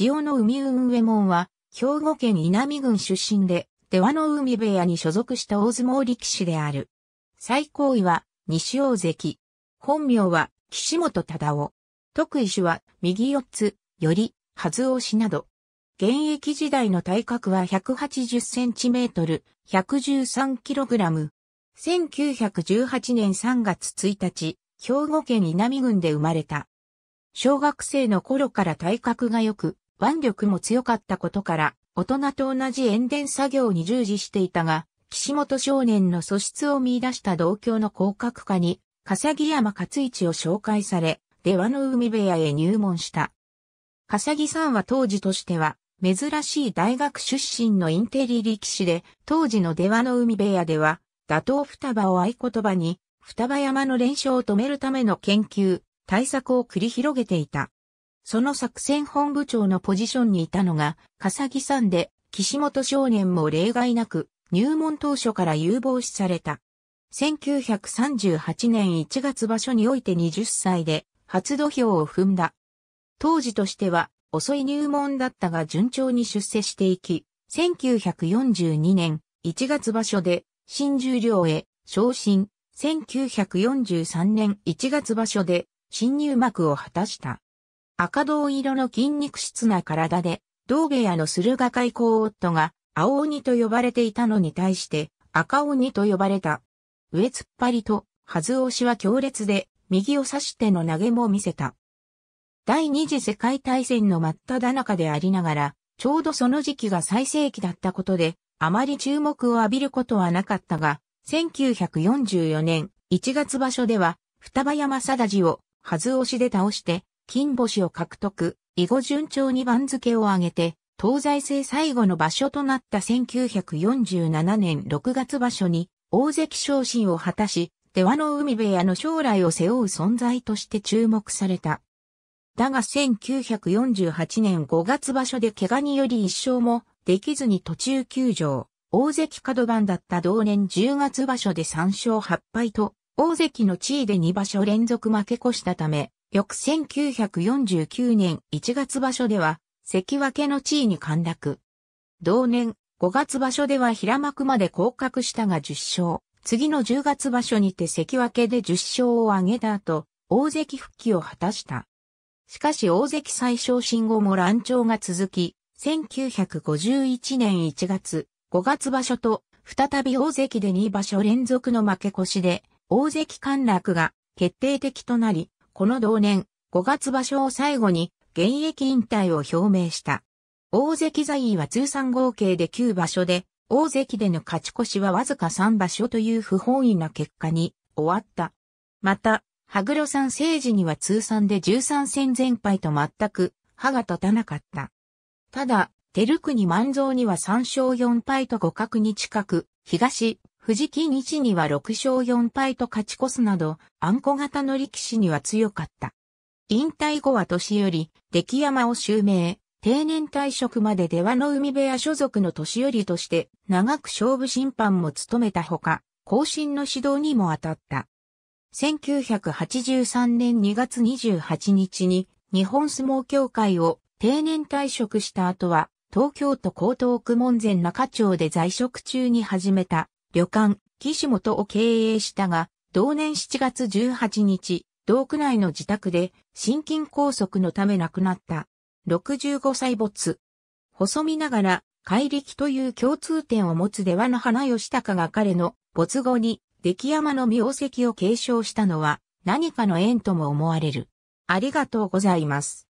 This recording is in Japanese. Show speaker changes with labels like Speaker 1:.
Speaker 1: 塩の海運上衛門は、兵庫県稲美郡出身で、出羽の海部屋に所属した大相撲力士である。最高位は、西大関。本名は、岸本忠夫。特異種は、右四つ、より、はず押しなど。現役時代の体格は180センチメートル、113キログラム。1918年3月1日、兵庫県稲美郡で生まれた。小学生の頃から体格が良く、腕力も強かったことから、大人と同じ塩田作業に従事していたが、岸本少年の素質を見出した同郷の広角化に、笠木山勝一を紹介され、出羽の海部屋へ入門した。笠木さんは当時としては、珍しい大学出身のインテリ力士で、当時の出羽の海部屋では、打倒双葉を合言葉に、双葉山の連勝を止めるための研究、対策を繰り広げていた。その作戦本部長のポジションにいたのが、笠木さんで、岸本少年も例外なく、入門当初から有望視された。1938年1月場所において20歳で、初土俵を踏んだ。当時としては、遅い入門だったが順調に出世していき、1942年1月場所で、新十両へ、昇進、1943年1月場所で、新入幕を果たした。赤銅色の筋肉質な体で、道下屋の駿河海高夫が青鬼と呼ばれていたのに対して赤鬼と呼ばれた。上突っ張りと、はず押しは強烈で、右を刺しての投げも見せた。第二次世界大戦の真っ只中でありながら、ちょうどその時期が最盛期だったことで、あまり注目を浴びることはなかったが、1944年1月場所では、双葉山貞治を、はず押しで倒して、金星を獲得、以後順調に番付を上げて、東西制最後の場所となった1947年6月場所に、大関昇進を果たし、出羽の海部屋の将来を背負う存在として注目された。だが1948年5月場所で怪我により一勝もできずに途中休場。大関角番だった同年10月場所で3勝8敗と、大関の地位で2場所連続負け越したため、翌1949年1月場所では、関脇の地位に陥落。同年5月場所では平幕まで降格したが10勝。次の10月場所にて関脇で10勝を挙げた後、大関復帰を果たした。しかし大関最昇進後も乱調が続き、1951年1月、5月場所と、再び大関で2場所連続の負け越しで、大関陥落が決定的となり、この同年5月場所を最後に現役引退を表明した。大関在位は通算合計で9場所で、大関での勝ち越しはわずか3場所という不本意な結果に終わった。また、羽黒山政治には通算で13戦全敗と全く歯が立たなかった。ただ、照国万蔵には3勝4敗と互角に近く、東、藤木日には6勝4敗と勝ち越すなど、あんこ型の力士には強かった。引退後は年寄り、出来山を襲名、定年退職まで出羽の海部屋所属の年寄りとして、長く勝負審判も務めたほか、後進の指導にも当たった。1983年2月28日に、日本相撲協会を定年退職した後は、東京都江東区門前中町で在職中に始めた旅館、岸本を経営したが、同年7月18日、道区内の自宅で心筋梗塞のため亡くなった。65歳没。細身ながら、怪力という共通点を持つ出羽の花吉高が彼の没後に出来山の名跡を継承したのは何かの縁とも思われる。ありがとうございます。